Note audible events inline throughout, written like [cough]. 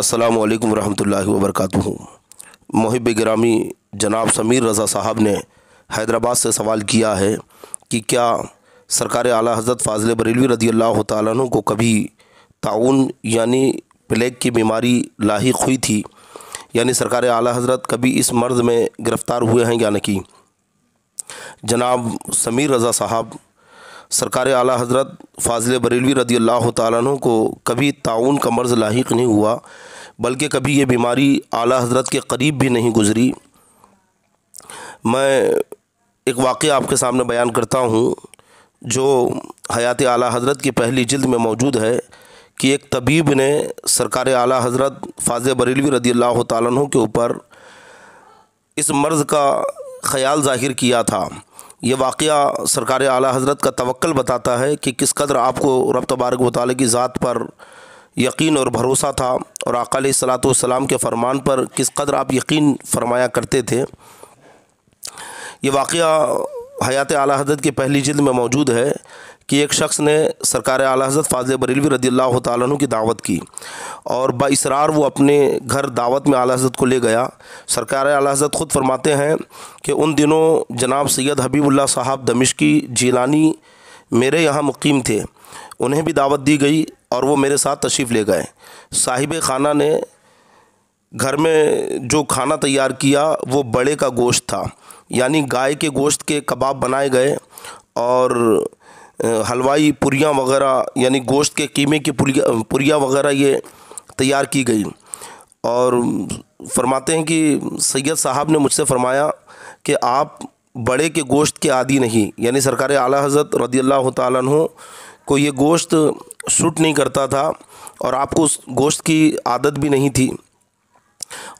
السلام علیکم ورحمۃ اللہ وبرکاتہ محب گرامی جناب سمیر رضا صاحب نے حیدرآباد سے سوال کیا ہے کہ کیا سرکار اعلیٰ حضرت فاضل بریلوی رضی اللہ تعالیٰ عنہ کو کبھی تعاون یعنی پلیگ کی بیماری لاحق ہوئی تھی یعنی سرکار اعلیٰ حضرت کبھی اس مرض میں گرفتار ہوئے ہیں یا نہیں جناب سمیر رضا صاحب سرکار اعلیٰ حضرت فاضل بریلوی رضی اللہ تعالیٰ عنہ کو کبھی تعاون کا مرض لاحق نہیں ہوا بلکہ کبھی یہ بیماری اعلیٰ حضرت کے قریب بھی نہیں گزری میں ایک واقعہ آپ کے سامنے بیان کرتا ہوں جو حیات اعلیٰ حضرت کی پہلی جلد میں موجود ہے کہ ایک طبیب نے سرکار اعلیٰ حضرت فاضل بریلوی رضی اللہ تعالیٰ کے اوپر اس مرض کا خیال ظاہر کیا تھا یہ واقعہ سرکار اعلیٰ حضرت کا توقل بتاتا ہے کہ کس قدر آپ کو رب تبارک و تعالی کی ذات پر یقین اور بھروسہ تھا اور آقا علیہ السلام کے فرمان پر کس قدر آپ یقین فرمایا کرتے تھے یہ واقعہ حیاتِ اعلیٰ حضرت کی پہلی جلد میں موجود ہے کہ ایک شخص نے سرکار اعلیٰ حضرت فاضل بریلوی رضی اللہ تعالیٰ عنہ کی دعوت کی اور با اسرار وہ اپنے گھر دعوت میں اعلیٰ حضرت کو لے گیا سرکار اعلیٰ حضرت خود فرماتے ہیں کہ ان دنوں جناب سید حبیب اللہ صاحب دمش کی جیلانی میرے یہاں مقیم تھے انہیں بھی دعوت دی گئی اور وہ میرے ساتھ تشریف لے گئے صاحب خانہ نے گھر میں جو کھانا تیار کیا وہ بڑے کا گوشت تھا یعنی گائے کے گوشت کے کباب بنائے گئے اور حلوائی پوریاں وغیرہ یعنی گوشت کے قیمے کی پوریاں وغیرہ یہ تیار کی گئی اور فرماتے ہیں کہ سید صاحب نے مجھ سے فرمایا کہ آپ بڑے کے گوشت کے عادی نہیں یعنی سرکار اعلیٰ حضرت رضی اللہ تعالیٰ عنہ کو یہ گوشت شوٹ نہیں کرتا تھا اور آپ کو اس گوشت کی عادت بھی نہیں تھی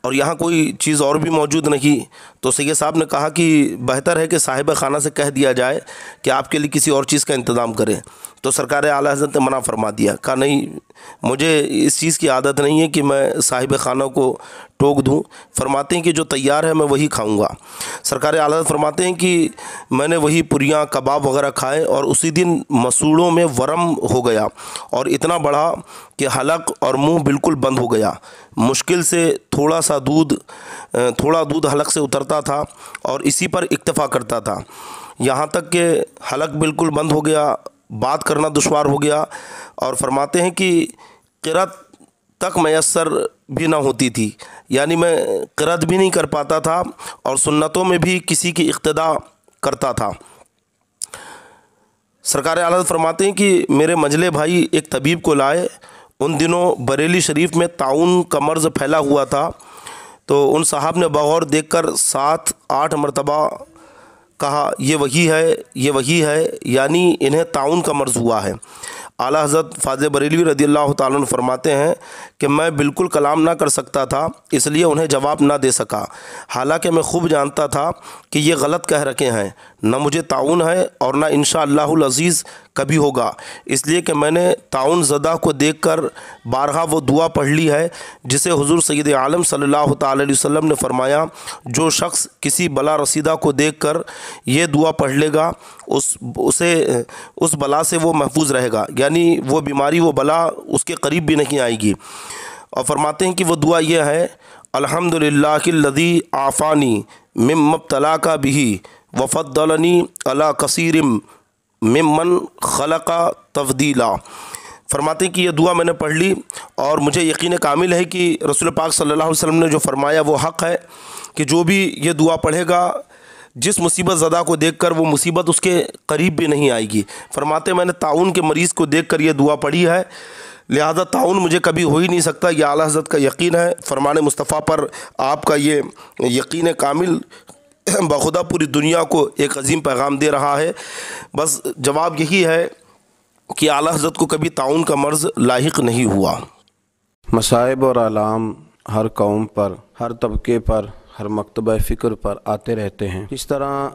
اور یہاں کوئی چیز اور بھی موجود نہیں تو سید صاحب نے کہا کہ بہتر ہے کہ صاحب خانہ سے کہہ دیا جائے کہ آپ کے لیے کسی اور چیز کا انتظام کریں تو سرکار اعلیٰ حضرت نے منع فرما دیا کہا نہیں مجھے اس چیز کی عادت نہیں ہے کہ میں صاحب خانہ کو ٹوک دوں فرماتے ہیں کہ جو تیار ہے میں وہی کھاؤں گا سرکار اعلیٰ فرماتے ہیں کہ میں نے وہی پوریاں کباب وغیرہ کھائے اور اسی دن مسوڑوں میں ورم ہو گیا اور اتنا بڑا کہ حلق اور منہ بالکل بند ہو گیا مشکل سے تھوڑا سا دودھ تھوڑا دودھ حلق سے اترتا تھا اور اسی پر اکتفا کرتا تھا یہاں تک کہ حلق بالکل بند ہو گیا بات کرنا دشوار ہو گیا اور فرماتے ہیں کہ کرت تک میسر بھی نہ ہوتی تھی یعنی میں کرت بھی نہیں کر پاتا تھا اور سنتوں میں بھی کسی کی اقتداء کرتا تھا سرکار عالت فرماتے ہیں کہ میرے منجلے بھائی ایک طبیب کو لائے ان دنوں بریلی شریف میں تعاون کا مرض پھیلا ہوا تھا تو ان صاحب نے بغور دیکھ کر سات آٹھ مرتبہ کہا یہ وہی ہے یہ وہی ہے یعنی انہیں تعاون کا مرض ہوا ہے اعلیٰ حضرت فاضل بریلوی رضی اللہ تعالیٰ عنہ فرماتے ہیں کہ میں بالکل کلام نہ کر سکتا تھا اس لیے انہیں جواب نہ دے سکا حالانکہ میں خوب جانتا تھا کہ یہ غلط کہہ رکھے ہیں نہ مجھے تعاون ہے اور نہ انشاءاللہ العزیز اللہ کبھی ہوگا اس لیے کہ میں نے تعاون زدہ کو دیکھ کر بارہا وہ دعا پڑھ لی ہے جسے حضور سید عالم صلی اللہ علیہ وسلم نے فرمایا جو شخص کسی بلا رسیدہ کو دیکھ کر یہ دعا پڑھ لے گا اس اسے اس بلا سے وہ محفوظ رہے گا یعنی وہ بیماری وہ بلا اس کے قریب بھی نہیں آئے گی اور فرماتے ہیں کہ وہ دعا یہ ہے الحمد للہ کے لدی آفانی مم مبتلا کا بھی وفد دولنی علا کثیرم ممن خلق تفدیلا فرماتے کہ یہ دعا میں نے پڑھ لی اور مجھے یقین کامل ہے کہ رسول پاک صلی اللہ علیہ وسلم نے جو فرمایا وہ حق ہے کہ جو بھی یہ دعا پڑھے گا جس مصیبت زدہ کو دیکھ کر وہ مصیبت اس کے قریب بھی نہیں آئے گی فرماتے میں نے تعاون کے مریض کو دیکھ کر یہ دعا پڑھی ہے لہذا تعاون مجھے کبھی ہو ہی نہیں سکتا یہ اعلیٰ حضرت کا یقین ہے فرمان مصطفیٰ پر آپ کا یہ یقین کامل [clears throat] بخدا پوری دنیا کو ایک عظیم پیغام دے رہا ہے بس جواب یہی ہے کہ اعلیٰ حضرت کو کبھی تعاون کا مرض لاحق نہیں ہوا مصائب اور علام ہر قوم پر ہر طبقے پر ہر مکتبہ فکر پر آتے رہتے ہیں اس طرح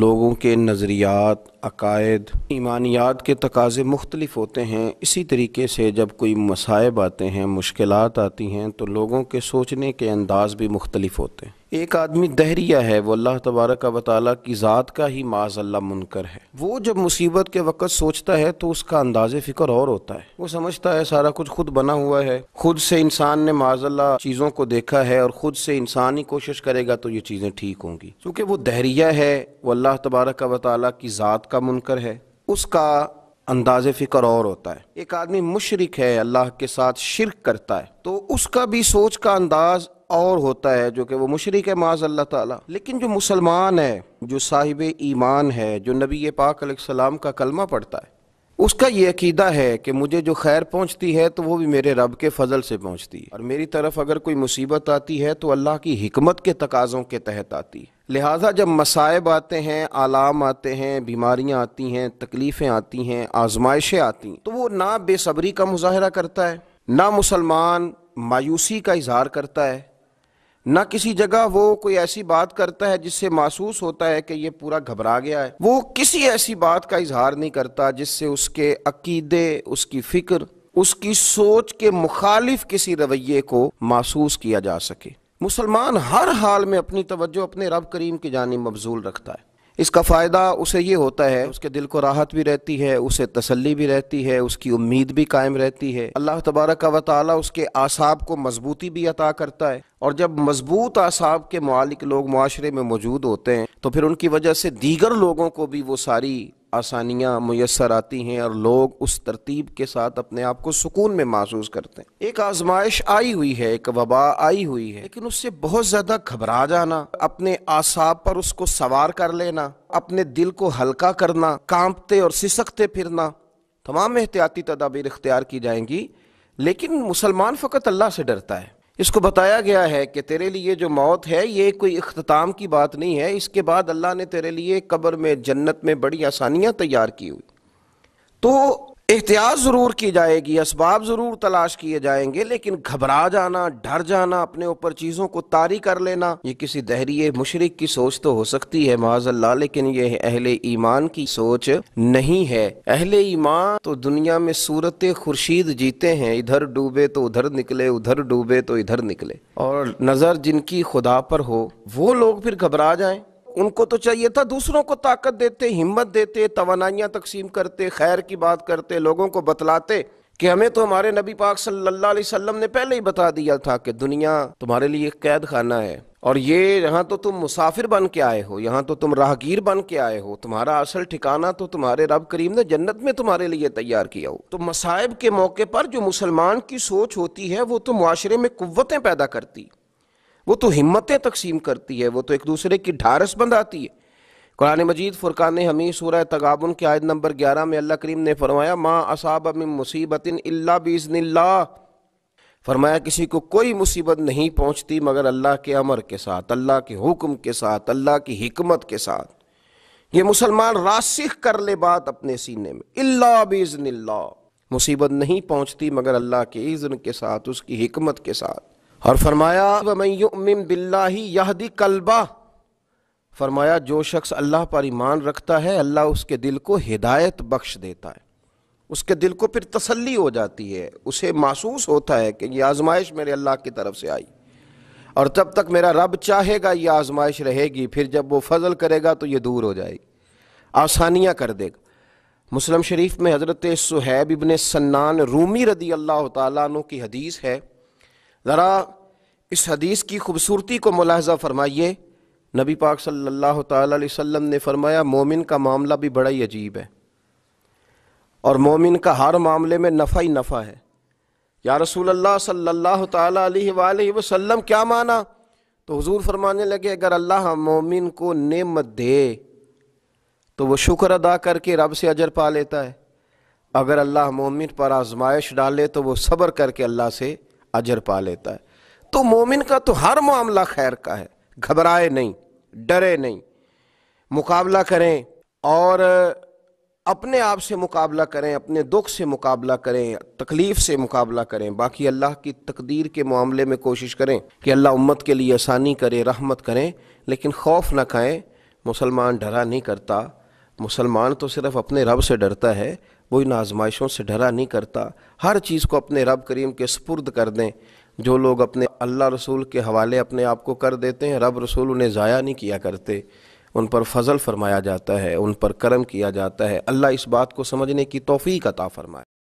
لوگوں کے نظریات عقائد ایمانیات کے تقاضے مختلف ہوتے ہیں اسی طریقے سے جب کوئی مصائب آتے ہیں مشکلات آتی ہیں تو لوگوں کے سوچنے کے انداز بھی مختلف ہوتے ہیں ایک آدمی دہریہ ہے وہ اللہ تبارک و تعالیٰ کی ذات کا ہی معاذ اللہ منکر ہے وہ جب مصیبت کے وقت سوچتا ہے تو اس کا انداز فکر اور ہوتا ہے وہ سمجھتا ہے سارا کچھ خود بنا ہوا ہے خود سے انسان نے معاذ اللہ چیزوں کو دیکھا ہے اور خود سے انسان ہی کوشش کرے گا تو یہ چیزیں ٹھیک ہوں گی کیونکہ وہ دہریہ ہے وہ اللہ تبارک و تعالیٰ کی ذات کا منکر ہے اس کا انداز فکر اور ہوتا ہے ایک آدمی مشرق ہے اللہ کے ساتھ شرک کرتا ہے تو اس کا بھی سوچ کا انداز اور ہوتا ہے جو کہ وہ مشرق ہے معاذ اللہ تعالیٰ لیکن جو مسلمان ہے جو صاحب ایمان ہے جو نبی پاک علیہ السلام کا کلمہ پڑھتا ہے اس کا یہ عقیدہ ہے کہ مجھے جو خیر پہنچتی ہے تو وہ بھی میرے رب کے فضل سے پہنچتی ہے اور میری طرف اگر کوئی مصیبت آتی ہے تو اللہ کی حکمت کے تقاضوں کے تحت آتی ہے لہٰذا جب مصائب آتے ہیں آلام آتے ہیں بیماریاں آتی ہیں تکلیفیں آتی ہیں آزمائشیں آتی ہیں تو وہ نہ بے صبری کا مظاہرہ کرتا ہے نہ مسلمان مایوسی کا اظہار کرتا ہے نہ کسی جگہ وہ کوئی ایسی بات کرتا ہے جس سے محسوس ہوتا ہے کہ یہ پورا گھبرا گیا ہے وہ کسی ایسی بات کا اظہار نہیں کرتا جس سے اس کے عقیدے اس کی فکر اس کی سوچ کے مخالف کسی رویے کو محسوس کیا جا سکے مسلمان ہر حال میں اپنی توجہ اپنے رب کریم کی جانب مبزول رکھتا ہے اس کا فائدہ اسے یہ ہوتا ہے اس کے دل کو راحت بھی رہتی ہے اسے تسلی بھی رہتی ہے اس کی امید بھی قائم رہتی ہے اللہ تبارک و تعالیٰ اس کے آساب کو مضبوطی بھی عطا کرتا ہے اور جب مضبوط اعصاب کے معالک لوگ معاشرے میں موجود ہوتے ہیں تو پھر ان کی وجہ سے دیگر لوگوں کو بھی وہ ساری آسانیاں میسر آتی ہیں اور لوگ اس ترتیب کے ساتھ اپنے آپ کو سکون میں محسوس کرتے ہیں ایک آزمائش آئی ہوئی ہے ایک وبا آئی ہوئی ہے لیکن اس سے بہت زیادہ گھبرا جانا اپنے آساب پر اس کو سوار کر لینا اپنے دل کو ہلکا کرنا کانپتے اور سسکتے پھرنا تمام احتیاطی تدابیر اختیار کی جائیں گی لیکن مسلمان فقط اللہ سے ڈرتا ہے اس کو بتایا گیا ہے کہ تیرے لیے جو موت ہے یہ کوئی اختتام کی بات نہیں ہے اس کے بعد اللہ نے تیرے لیے قبر میں جنت میں بڑی آسانیاں تیار کی ہوئی تو احتیاط ضرور کی جائے گی اسباب ضرور تلاش کیے جائیں گے لیکن گھبرا جانا ڈر جانا اپنے اوپر چیزوں کو تاری کر لینا یہ کسی دہریے مشرق کی سوچ تو ہو سکتی ہے معاذ اللہ لیکن یہ اہل ایمان کی سوچ نہیں ہے اہل ایمان تو دنیا میں صورت خورشید جیتے ہیں ادھر ڈوبے تو ادھر نکلے ادھر ڈوبے تو ادھر نکلے اور نظر جن کی خدا پر ہو وہ لوگ پھر گھبرا جائیں ان کو تو چاہیے تھا دوسروں کو طاقت دیتے ہمت دیتے توانائیاں تقسیم کرتے خیر کی بات کرتے لوگوں کو بتلاتے کہ ہمیں تو ہمارے نبی پاک صلی اللہ علیہ وسلم نے پہلے ہی بتا دیا تھا کہ دنیا تمہارے لیے قید خانہ ہے اور یہ یہاں تو تم مسافر بن کے آئے ہو یہاں تو تم راہگیر بن کے آئے ہو تمہارا اصل ٹھکانہ تو تمہارے رب کریم نے جنت میں تمہارے لیے تیار کیا ہو تو مسائب کے موقع پر جو مسلمان کی سوچ ہوتی ہے وہ تو معاشرے میں قوتیں پیدا کرتی وہ تو ہمتیں تقسیم کرتی ہے وہ تو ایک دوسرے کی ڈھارس بندھ آتی ہے قرآن مجید فرقان سورہ تغابن کی آیت نمبر گیارہ میں اللہ کریم نے فرمایا من مصیبت اللہ بزن اللہ فرمایا کسی کو کوئی مصیبت نہیں پہنچتی مگر اللہ کے امر کے ساتھ اللہ کے حکم کے ساتھ اللہ کی حکمت کے ساتھ یہ مسلمان راسخ کر لے بات اپنے سینے میں اللہ بزن اللہ مصیبت نہیں پہنچتی مگر اللہ کے اذن کے ساتھ اس کی حکمت کے ساتھ اور فرمایا وَمَنْ يُؤْمِن بِاللَّهِ یہ قَلْبَ فرمایا جو شخص اللہ پر ایمان رکھتا ہے اللہ اس کے دل کو ہدایت بخش دیتا ہے اس کے دل کو پھر تسلی ہو جاتی ہے اسے محسوس ہوتا ہے کہ یہ آزمائش میرے اللہ کی طرف سے آئی اور تب تک میرا رب چاہے گا یہ آزمائش رہے گی پھر جب وہ فضل کرے گا تو یہ دور ہو جائے گی آسانیاں کر دے گا مسلم شریف میں حضرت سہیب ابن سنان رومی رضی اللہ تعالیٰ عنہ کی حدیث ہے ذرا اس حدیث کی خوبصورتی کو ملاحظہ فرمائیے نبی پاک صلی اللہ تعالیٰ علیہ وسلم نے فرمایا مومن کا معاملہ بھی بڑا ہی عجیب ہے اور مومن کا ہر معاملے میں نفع ہی نفع ہے یا رسول اللہ صلی اللہ تعالیٰ علیہ وآلہ وسلم کیا مانا تو حضور فرمانے لگے اگر اللہ مومن کو نعمت دے تو وہ شکر ادا کر کے رب سے اجر پا لیتا ہے اگر اللہ مومن پر آزمائش ڈالے تو وہ صبر کر کے اللہ سے اجر پا لیتا ہے تو مومن کا تو ہر معاملہ خیر کا ہے گھبرائے نہیں ڈرے نہیں مقابلہ کریں اور اپنے آپ سے مقابلہ کریں اپنے دکھ سے مقابلہ کریں تکلیف سے مقابلہ کریں باقی اللہ کی تقدیر کے معاملے میں کوشش کریں کہ اللہ امت کے لیے آسانی کرے رحمت کریں لیکن خوف نہ کھائیں مسلمان ڈرا نہیں کرتا مسلمان تو صرف اپنے رب سے ڈرتا ہے وہ ان آزمائشوں سے ڈرا نہیں کرتا ہر چیز کو اپنے رب کریم کے سپرد کر دیں جو لوگ اپنے اللہ رسول کے حوالے اپنے آپ کو کر دیتے ہیں رب رسول انہیں ضائع نہیں کیا کرتے ان پر فضل فرمایا جاتا ہے ان پر کرم کیا جاتا ہے اللہ اس بات کو سمجھنے کی توفیق عطا فرمائے